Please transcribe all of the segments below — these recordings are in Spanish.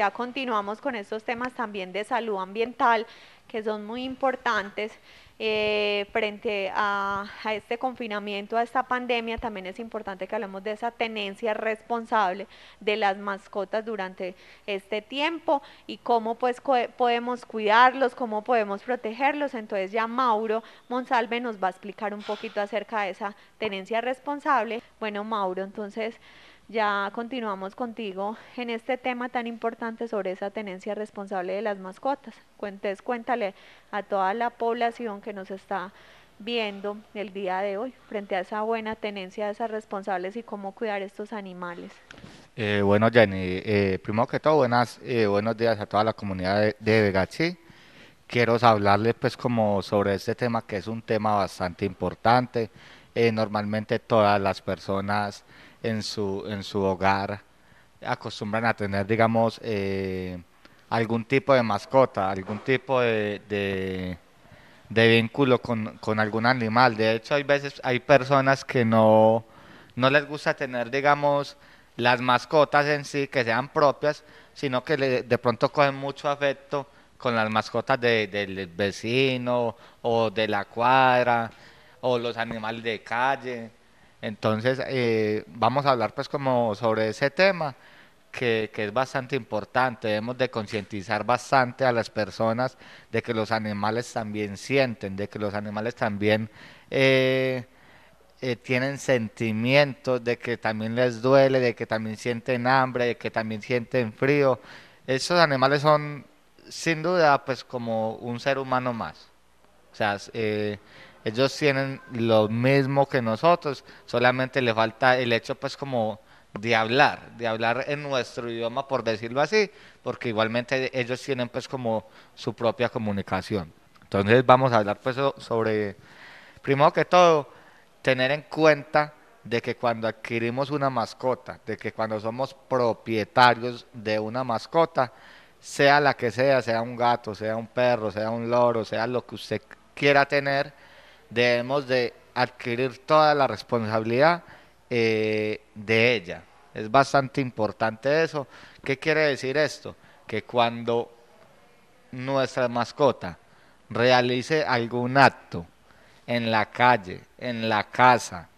ya continuamos con estos temas también de salud ambiental que son muy importantes eh, frente a, este confinamiento, a esta pandemia, también es importante que hablemos de esa tenencia responsable de las mascotas durante este tiempo y cómo pues podemos cuidarlos, cómo podemos protegerlos. Entonces ya Mauro Monsalve nos va a explicar un poquito acerca de esa tenencia responsable. Bueno, Mauro, entonces ya continuamos contigo en este tema tan importante sobre esa tenencia responsable de las mascotas. Cuentes, cuéntale a toda la población que nos está viendo el día de hoy frente a esa buena tenencia de esas responsables y cómo cuidar estos animales. Eh, bueno, Jenny, eh, primero que todo, buenas, eh, buenos días a toda la comunidad de, de Quiero hablarles pues como sobre este tema que es un tema bastante importante. normalmente todas las personas en su, en su hogar acostumbran a tener, digamos, eh, algún tipo de mascota, algún tipo de, de, vínculo con, algún animal. De hecho, hay veces, hay personas que no, no les gusta tener, digamos, las mascotas en sí, que sean propias, sino que de pronto cogen mucho afecto con las mascotas del vecino o de la cuadra o los animales de calle. Entonces, eh, vamos a hablar pues como sobre ese tema. Que, es bastante importante. Debemos de concientizar bastante a las personas de que los animales también sienten, de que los animales también eh, eh, tienen sentimientos, de que también les duele, de que también sienten hambre, de que también sienten frío. Esos animales son, sin duda, pues como un ser humano más. O sea, ellos tienen lo mismo que nosotros, solamente le falta el hecho pues como de hablar, de hablar en nuestro idioma por decirlo así, porque igualmente ellos tienen pues como su propia comunicación. Entonces vamos a hablar pues sobre, primero que todo, tener en cuenta de que cuando adquirimos una mascota, de que cuando somos propietarios de una mascota, sea la que sea, sea un gato, sea un perro, sea un loro, sea lo que usted quiera tener, debemos de adquirir toda la responsabilidad eh, de ella. Es bastante importante eso. ¿Qué quiere decir esto? Que cuando nuestra mascota realice algún acto en la calle, en la casa,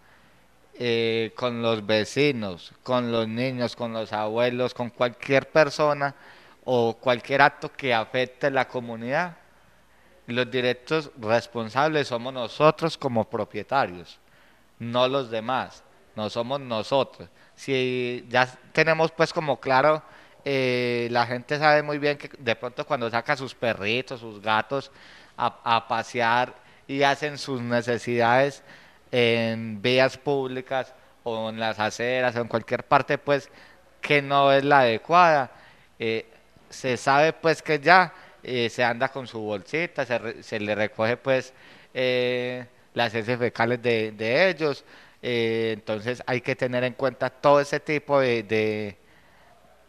eh, con los vecinos, con los niños, con los abuelos, con cualquier persona o cualquier acto que afecte la comunidad, los directos responsables somos nosotros como propietarios, no los demás, no somos nosotros. Si ya tenemos pues como claro, eh, la gente sabe muy bien que de pronto cuando saca sus perritos, sus gatos a, pasear y hacen sus necesidades en vías públicas o en las aceras o en cualquier parte pues que no es la adecuada, eh, se sabe pues que ya eh, se anda con su bolsita, se, le recoge pues eh, las heces fecales de, ellos. Eh, entonces hay que tener en cuenta todo ese tipo de, de,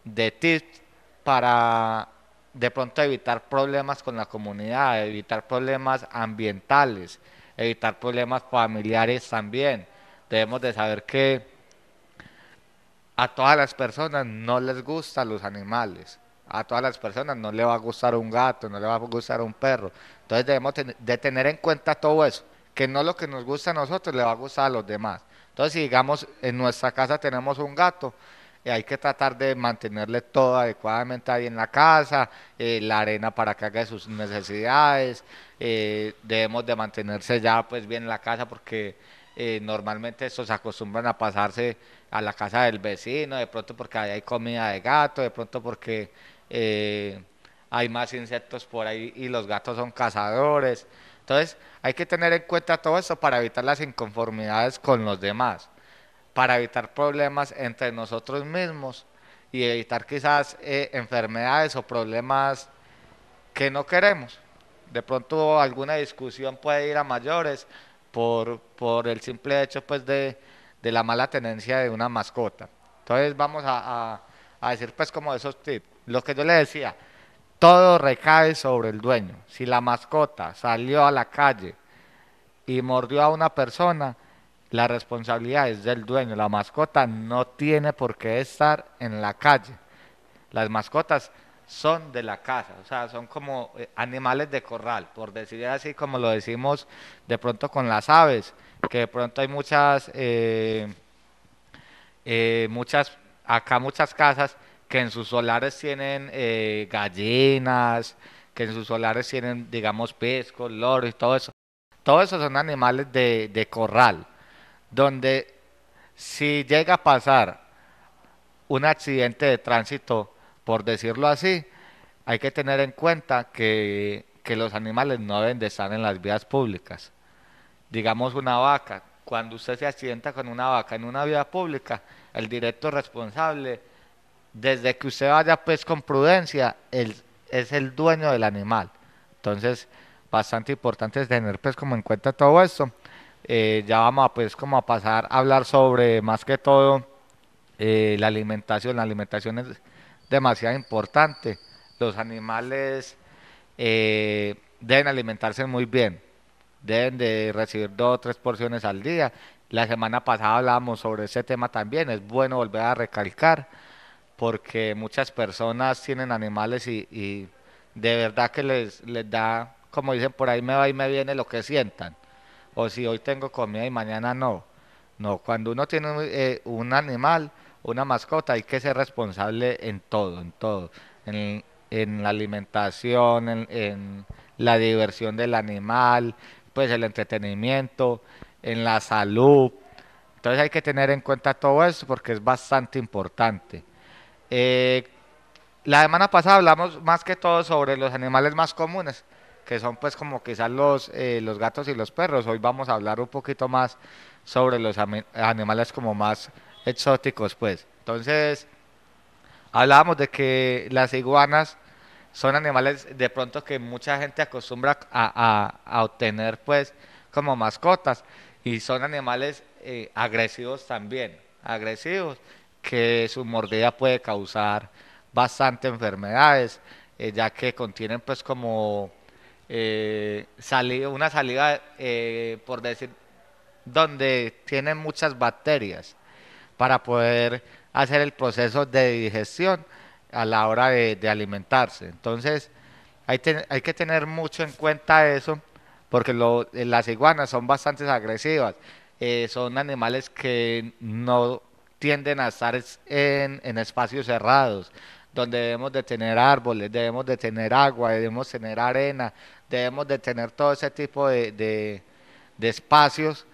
de tips para de pronto evitar problemas con la comunidad, evitar problemas ambientales, evitar problemas familiares también. Debemos de saber que a todas las personas no les gustan los animales a todas las personas, no le va a gustar un gato, no le va a gustar un perro. Entonces debemos de tener en cuenta todo eso, que no lo que nos gusta a nosotros le va a gustar a los demás. Entonces, si digamos, en nuestra casa tenemos un gato, eh, hay que tratar de mantenerle todo adecuadamente ahí en la casa, eh, la arena para que haga sus necesidades, eh, debemos de mantenerse ya pues bien en la casa porque normalmente estos acostumbran a pasarse a la casa del vecino, de pronto porque ahí hay comida de gato, de pronto porque eh, hay más insectos por ahí y los gatos son cazadores. Entonces, hay que tener en cuenta todo eso para evitar las inconformidades con los demás, para evitar problemas entre nosotros mismos y evitar quizás eh, enfermedades o problemas que no queremos. De pronto alguna discusión puede ir a mayores por, el simple hecho pues de, la mala tenencia de una mascota. Entonces vamos a, decir pues como esos tips lo que yo le decía, todo recae sobre el dueño. Si la mascota salió a la calle y mordió a una persona, la responsabilidad es del dueño. La mascota no tiene por qué estar en la calle. Las mascotas son de la casa, o sea, son como eh, animales de corral, por decir así como lo decimos de pronto con las aves, que de pronto hay muchas, eh, eh, muchas, acá muchas casas que en sus solares tienen eh, gallinas, que en sus solares tienen, digamos, pez, loros y todo eso. Todos esos son animales de, corral, donde si llega a pasar un accidente de tránsito, por decirlo así, hay que tener en cuenta que, que, los animales no deben de estar en las vías públicas. Digamos una vaca, cuando usted se accidenta con una vaca en una vía pública, el directo responsable desde que usted vaya pues con prudencia, es el dueño del animal. Entonces, bastante importante es tener pues como en cuenta todo esto. Eh, ya vamos a pues como a pasar a hablar sobre más que todo eh, la alimentación. La alimentación es demasiado importante. Los animales eh, deben alimentarse muy bien. Deben de recibir dos o tres porciones al día. La semana pasada hablábamos sobre ese tema también. Es bueno volver a recalcar porque muchas personas tienen animales y, de verdad que les, da, como dicen por ahí, me va y me viene lo que sientan. O si hoy tengo comida y mañana no. No, cuando uno tiene un eh, animal, una mascota, hay que ser responsable en todo, en todo. En, la alimentación, en, la diversión del animal, pues el entretenimiento, en la salud. Entonces hay que tener en cuenta todo eso porque es bastante importante. Eh, la semana pasada hablamos más que todo sobre los animales más comunes, que son pues como quizás los, eh, gatos y los perros. Hoy vamos a hablar un poquito más sobre los animales como más exóticos, pues. Entonces, hablábamos de que las iguanas son animales de pronto que mucha gente acostumbra a, obtener pues como mascotas y son animales eh, agresivos también, agresivos que su mordida puede causar bastante enfermedades, eh, ya que contienen pues como eh, una salida, eh, por decir, donde tienen muchas bacterias para poder hacer el proceso de digestión a la hora de, alimentarse. Entonces, hay, hay, que tener mucho en cuenta eso, porque lo, las iguanas son bastante agresivas, son animales que no tienden a estar en, espacios cerrados, donde debemos de tener árboles, debemos de tener agua, debemos tener arena, debemos de tener todo ese tipo de, espacios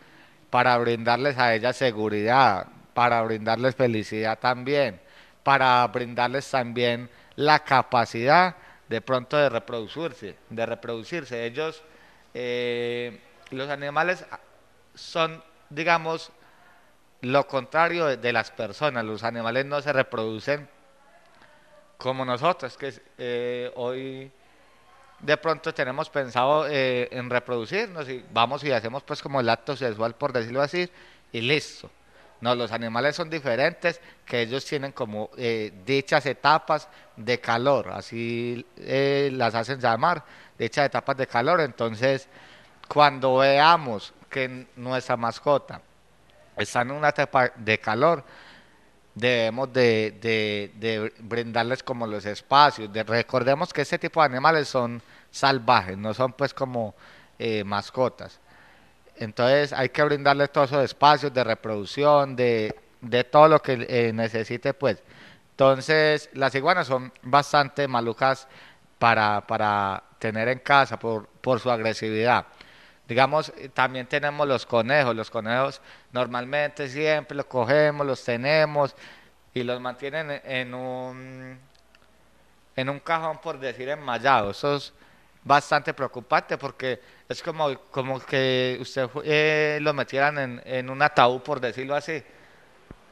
para brindarles a ellas seguridad, para brindarles felicidad también, para brindarles también la capacidad de pronto de reproducirse, de reproducirse. Ellos, eh, los animales son, digamos, lo contrario de, las personas. Los animales no se reproducen como nosotros, que eh, hoy de pronto tenemos pensado eh, en reproducirnos y vamos y hacemos pues como el acto sexual, por decirlo así, y listo. No, los animales son diferentes, que ellos tienen como eh, dichas etapas de calor, así las hacen llamar, dichas etapas de calor. Entonces, cuando veamos que nuestra mascota están en una etapa de calor, debemos de, brindarles como los espacios. De, recordemos que este tipo de animales son salvajes, no son pues como eh, mascotas. Entonces hay que brindarles todos esos espacios de reproducción, de, todo lo que eh, necesite pues. Entonces las iguanas son bastante malucas para, tener en casa por, por su agresividad. Digamos, eh, también tenemos los conejos. Los conejos normalmente siempre los cogemos, los tenemos y los mantienen e-, en un, en un cajón, por decir, enmayado. Eso es bastante preocupante porque es como, como que usted eh, lo metieran en, en un ataúd, por decirlo así.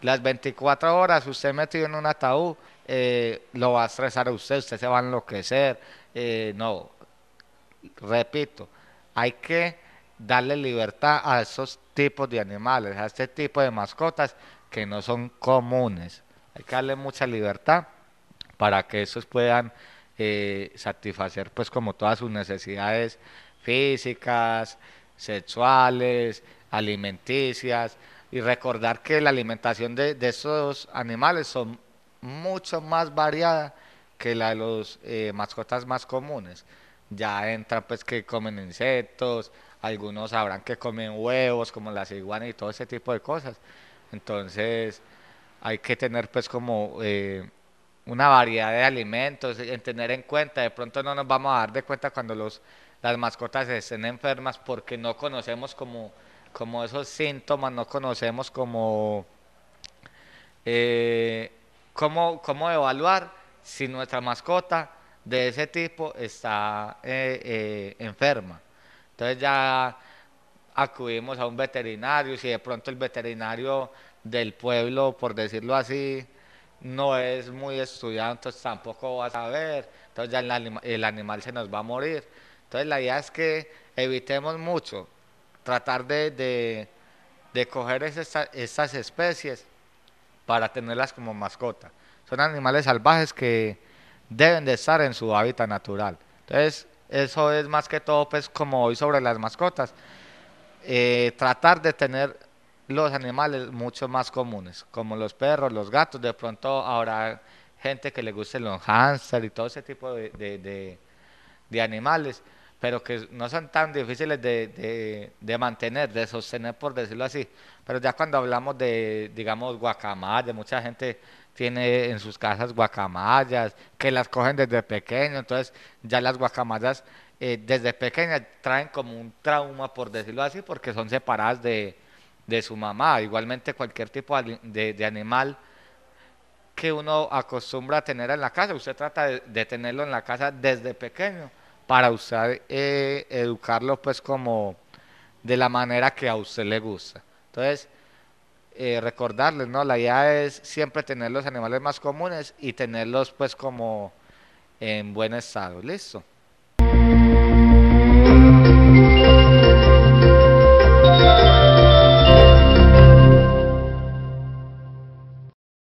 Las 24 horas usted metido en un ataúd eh, lo va a estresar a usted, usted se va a enloquecer. no, repito, hay que darle libertad a esos tipos de animales, a este tipo de mascotas que no son comunes. Hay que darle mucha libertad para que esos puedan eh, satisfacer pues como todas sus necesidades físicas, sexuales, alimenticias y recordar que la alimentación de, esos animales son mucho más variada que la de las eh, mascotas más comunes. Ya entran pues que comen insectos, algunos sabrán que comen huevos, como las iguanas y todo ese tipo de cosas. Entonces, hay que tener pues como eh, una variedad de alimentos, eh, en tener en cuenta, de pronto no nos vamos a dar de cuenta cuando los, las mascotas estén enfermas porque no conocemos como, esos síntomas, no conocemos como eh, cómo, cómo evaluar si nuestra mascota de ese tipo está enferma. Entonces ya acudimos a un veterinario, si de pronto el veterinario del pueblo, por decirlo así, no es muy estudiado, entonces pues tampoco va a saber, entonces ya el, animal se nos va a morir. Entonces la idea es que evitemos mucho, tratar de, coger estas esas especies para tenerlas como mascota. Son animales salvajes que deben de estar en su hábitat natural. Entonces, eso es más que todo, pues, como hoy sobre las mascotas. Eh, tratar de tener los animales mucho más comunes, como los perros, los gatos. De pronto habrá gente que le guste los hámster y todo ese tipo de, de, de animales pero que no son tan difíciles de, mantener, de sostener, por decirlo así. Pero ya cuando hablamos de, digamos, guacamayas, mucha gente tiene en sus casas guacamayas, que las cogen desde pequeño, entonces ya las guacamayas eh, desde pequeñas traen como un trauma, por decirlo así, porque son separadas de, su mamá. Igualmente cualquier tipo de, animal que uno acostumbra a tener en la casa, usted trata de tenerlo en la casa desde pequeño para usted eh, educarlo pues como de la manera que a usted le gusta. Entonces, eh, recordarles, ¿no? La idea es siempre tener los animales más comunes y tenerlos pues como en buen estado. Listo.